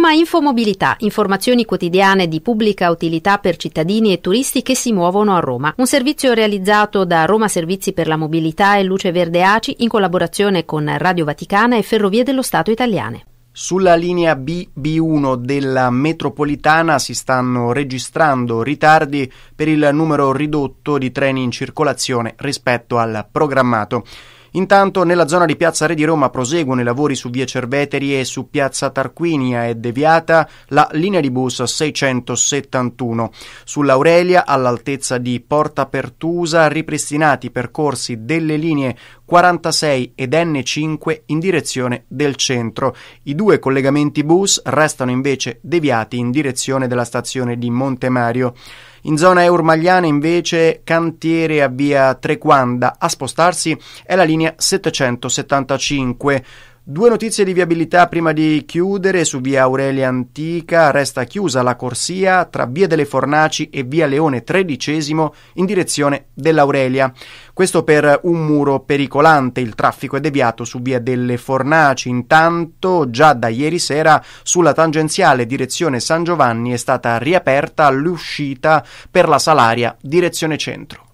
Roma Infomobilità, informazioni quotidiane di pubblica utilità per cittadini e turisti che si muovono a Roma. Un servizio realizzato da Roma Servizi per la Mobilità e Luce Verde Aci in collaborazione con Radio Vaticana e Ferrovie dello Stato italiane. Sulla linea BB1 della metropolitana si stanno registrando ritardi per il numero ridotto di treni in circolazione rispetto al programmato. Intanto nella zona di Piazza Re di Roma proseguono i lavori su via Cerveteri e su Piazza Tarquinia è deviata la linea di bus 671. Sull'Aurelia all'altezza di Porta Pertusa ripristinati i percorsi delle linee 46 ed N5 in direzione del centro. I due collegamenti bus restano invece deviati in direzione della stazione di Monte Mario. In zona eurmagliana invece cantiere a via Trequanda a spostarsi è la linea 775 Due notizie di viabilità prima di chiudere. Su via Aurelia Antica resta chiusa la corsia tra via delle Fornaci e via Leone XIII in direzione dell'Aurelia. Questo per un muro pericolante. Il traffico è deviato su via delle Fornaci. Intanto, già da ieri sera, sulla tangenziale direzione San Giovanni è stata riaperta l'uscita per la Salaria, direzione centro.